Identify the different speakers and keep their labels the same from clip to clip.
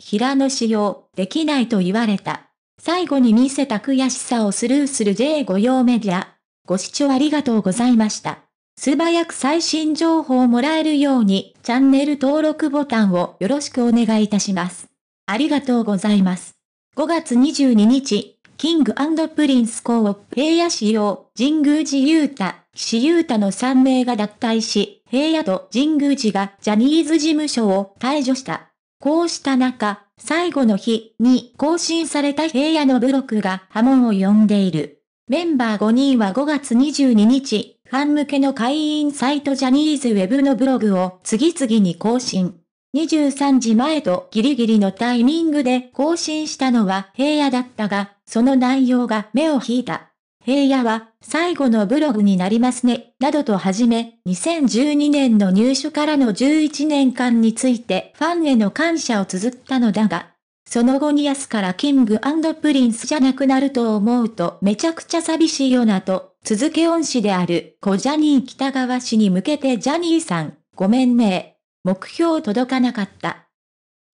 Speaker 1: 平野仕様、できないと言われた。最後に見せた悔しさをスルーする J5 用メディア。ご視聴ありがとうございました。素早く最新情報をもらえるように、チャンネル登録ボタンをよろしくお願いいたします。ありがとうございます。5月22日、キングプリンスーを平野市用、神宮寺雄太、岸優太の3名が脱退し、平野と神宮寺がジャニーズ事務所を退場した。こうした中、最後の日に更新された平野のブログが波紋を呼んでいる。メンバー5人は5月22日、ファン向けの会員サイトジャニーズウェブのブログを次々に更新。23時前とギリギリのタイミングで更新したのは平野だったが、その内容が目を引いた。平野は最後のブログになりますね、などとはじめ、2012年の入所からの11年間についてファンへの感謝を綴ったのだが、その後に安からキングプリンスじゃなくなると思うとめちゃくちゃ寂しいよなと、続け恩師である小ジャニー北川氏に向けてジャニーさん、ごめんね。目標届かなかった。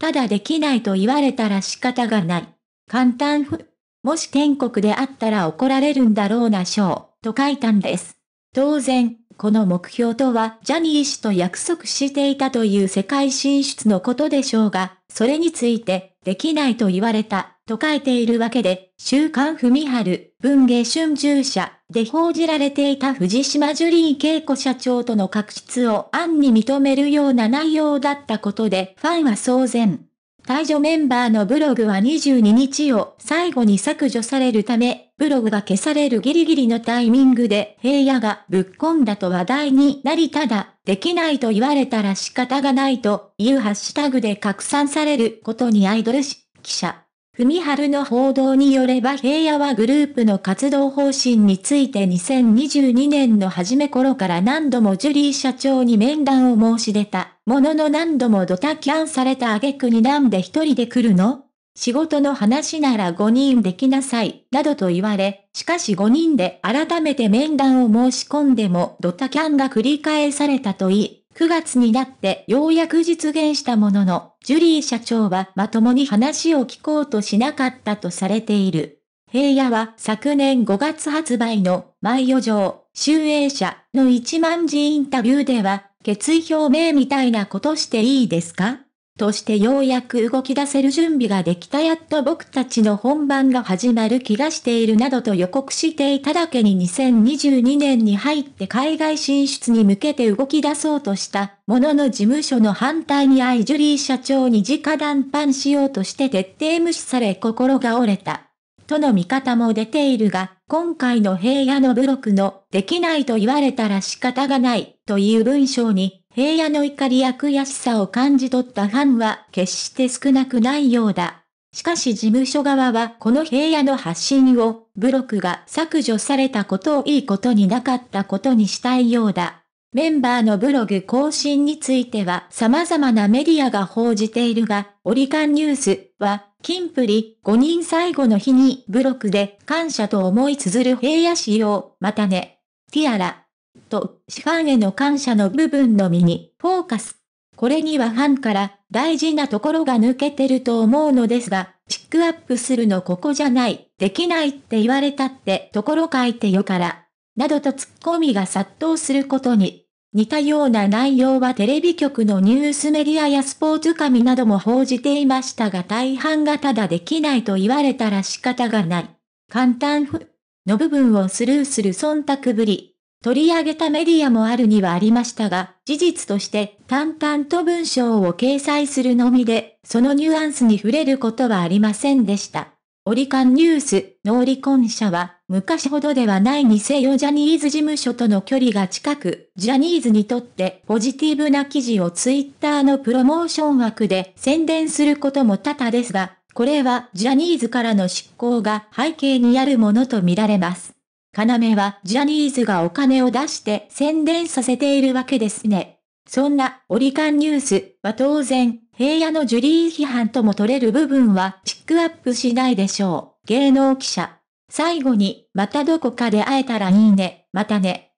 Speaker 1: ただできないと言われたら仕方がない。簡単ふ。もし天国であったら怒られるんだろうな章、と書いたんです。当然、この目標とはジャニー氏と約束していたという世界進出のことでしょうが、それについて、できないと言われた、と書いているわけで、週刊文春、文芸春秋社で報じられていた藤島ジュリー恵子社長との確執を暗に認めるような内容だったことで、ファンは騒然。退場メンバーのブログは22日を最後に削除されるため、ブログが消されるギリギリのタイミングで平野がぶっ込んだと話題になりただ、できないと言われたら仕方がないというハッシュタグで拡散されることにアイドルし、記者、文春の報道によれば平野はグループの活動方針について2022年の初め頃から何度もジュリー社長に面談を申し出た。ものの何度もドタキャンされた挙句になんで一人で来るの仕事の話なら5人できなさい、などと言われ、しかし5人で改めて面談を申し込んでもドタキャンが繰り返されたといい、9月になってようやく実現したものの、ジュリー社長はまともに話を聞こうとしなかったとされている。平野は昨年5月発売の、万余城、集英社の一万字インタビューでは、決意表明みたいなことしていいですかとしてようやく動き出せる準備ができたやっと僕たちの本番が始まる気がしているなどと予告していただけに2022年に入って海外進出に向けて動き出そうとしたものの事務所の反対にアイジュリー社長に直談判しようとして徹底無視され心が折れた。との見方も出ているが、今回の平野のブロックの、できないと言われたら仕方がない、という文章に、平野の怒りや悔しさを感じ取ったファンは決して少なくないようだ。しかし事務所側はこの平野の発信を、ブログが削除されたことをいいことになかったことにしたいようだ。メンバーのブログ更新については様々なメディアが報じているが、オリカンニュースは、キンプリ5人最後の日にブログで感謝と思い綴る平野仕様、またね。ティアラと、市販への感謝の部分のみにフォーカス。これにはファンから大事なところが抜けてると思うのですが、ピックアップするのここじゃない、できないって言われたってところ書いてよから、などと突っ込みが殺到することに。似たような内容はテレビ局のニュースメディアやスポーツ紙なども報じていましたが大半がただできないと言われたら仕方がない。簡単ふ、の部分をスルーする忖度ぶり。取り上げたメディアもあるにはありましたが、事実として淡々と文章を掲載するのみで、そのニュアンスに触れることはありませんでした。オリカンニュースのオリコン社は、昔ほどではないにせよジャニーズ事務所との距離が近く、ジャニーズにとってポジティブな記事をツイッターのプロモーション枠で宣伝することも多々ですが、これはジャニーズからの執行が背景にあるものとみられます。要はジャニーズがお金を出して宣伝させているわけですね。そんなオリカンニュースは当然、平野のジュリー批判とも取れる部分はピックアップしないでしょう。芸能記者。最後に、またどこかで会えたらいいね、またね。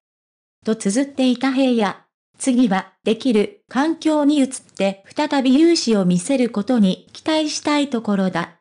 Speaker 1: と綴っていた平野。次は、できる環境に移って再び勇姿を見せることに期待したいところだ。